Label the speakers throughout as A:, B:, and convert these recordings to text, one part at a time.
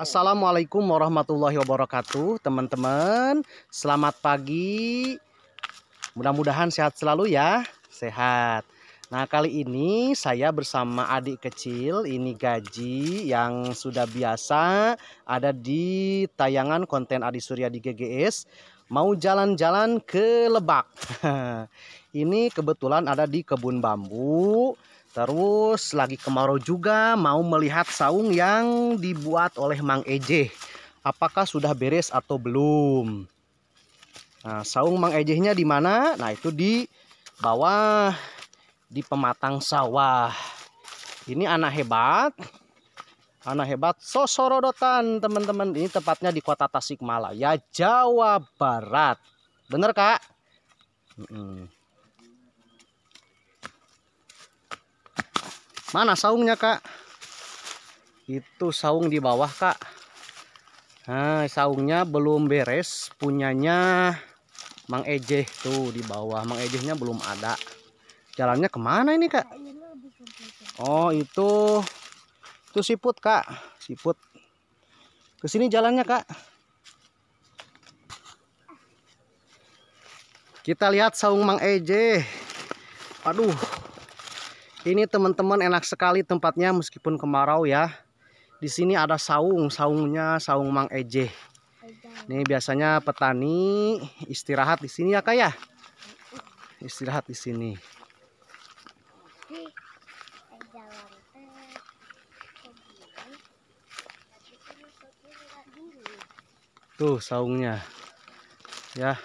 A: Assalamualaikum warahmatullahi wabarakatuh teman-teman Selamat pagi Mudah-mudahan sehat selalu ya Sehat Nah kali ini saya bersama adik kecil Ini Gaji yang sudah biasa Ada di tayangan konten Adi Surya di GGS Mau jalan-jalan ke Lebak Ini kebetulan ada di kebun bambu Terus lagi kemarau juga mau melihat saung yang dibuat oleh Mang Eje. Apakah sudah beres atau belum? Nah, saung Mang Ejehnya di mana? Nah, itu di bawah di pematang sawah. Ini anak hebat. Anak hebat Sosorodotan, teman-teman. Ini tepatnya di Kota Tasikmalaya, Jawa Barat. Bener, Kak? Mm -mm. Mana saungnya, Kak? Itu saung di bawah, Kak. Nah, saungnya belum beres, punyanya Mang Ejeh tuh di bawah. Mang Ejehnya belum ada. Jalannya kemana ini, Kak? Oh, itu itu siput, Kak. Siput. Ke sini jalannya, Kak. Kita lihat saung Mang Ejeh. Aduh, ini teman-teman enak sekali tempatnya meskipun kemarau ya. Di sini ada saung, saungnya saung Mang Eje. Ini biasanya petani istirahat di sini ya kak ya. Istirahat di sini. Tuh saungnya. Ya.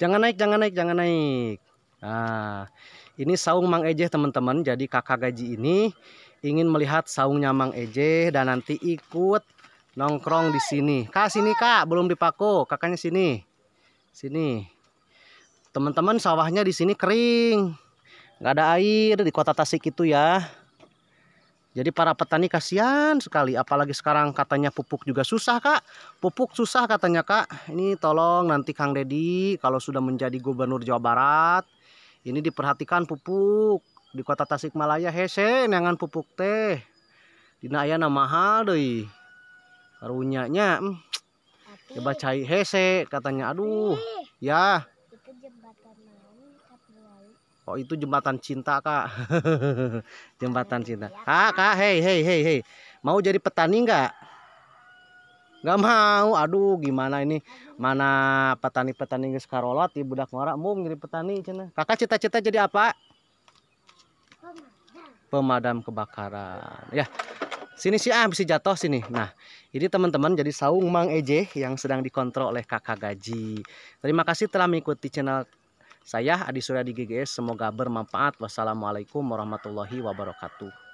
A: Jangan naik, jangan naik, jangan naik. Nah, ini saung Mang Ejeh teman-teman. Jadi kakak gaji ini ingin melihat saungnya Mang Ejeh dan nanti ikut nongkrong di sini. Kak sini kak, belum dipaku. Kakaknya sini, sini. Teman-teman sawahnya di sini kering, nggak ada air di kota Tasik itu ya. Jadi para petani kasihan sekali, apalagi sekarang katanya pupuk juga susah kak. Pupuk susah katanya kak. Ini tolong nanti Kang Deddy kalau sudah menjadi gubernur Jawa Barat, ini diperhatikan pupuk di kota Tasikmalaya hese nengan pupuk teh dina nama mahal deh karunyanya nya hmm. coba cai hese katanya aduh ya itu Oh itu jembatan cinta kak jembatan cinta ah kak hei hei hei hei mau jadi petani nggak gak mau aduh gimana ini mana petani-petani nggak karolot ibu budak ngora mung jadi petani cina, kakak cita-cita jadi apa pemadam kebakaran ya sini sih ah bisa jatuh sini nah ini teman-teman jadi saung Mang Eje yang sedang dikontrol oleh kakak gaji terima kasih telah mengikuti channel saya Adi Surya di GGS semoga bermanfaat wassalamualaikum warahmatullahi wabarakatuh